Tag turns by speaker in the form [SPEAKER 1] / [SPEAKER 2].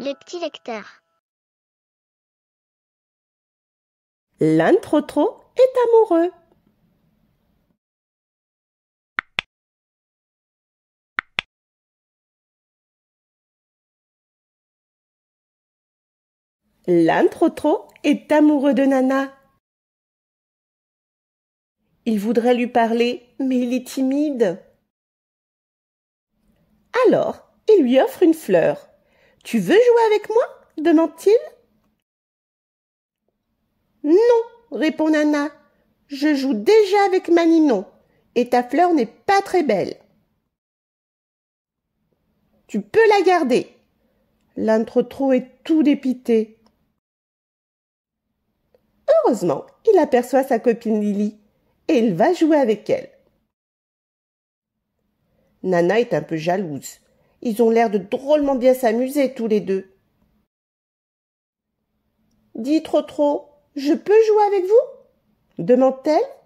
[SPEAKER 1] Les petits lecteurs. L'un trop est amoureux. lintro trop est amoureux de Nana.
[SPEAKER 2] Il voudrait lui parler, mais il est timide. Alors, il lui offre une fleur. Tu veux jouer avec moi demande-t-il. Non, répond Nana. Je joue déjà avec Maninon, et ta fleur n'est pas très belle. Tu peux la garder. trop est tout dépité. Heureusement, il aperçoit sa copine Lily, et il va jouer avec elle. Nana est un peu jalouse. Ils ont l'air de drôlement bien s'amuser tous les deux.
[SPEAKER 1] trop trop, je peux jouer avec vous demande-t-elle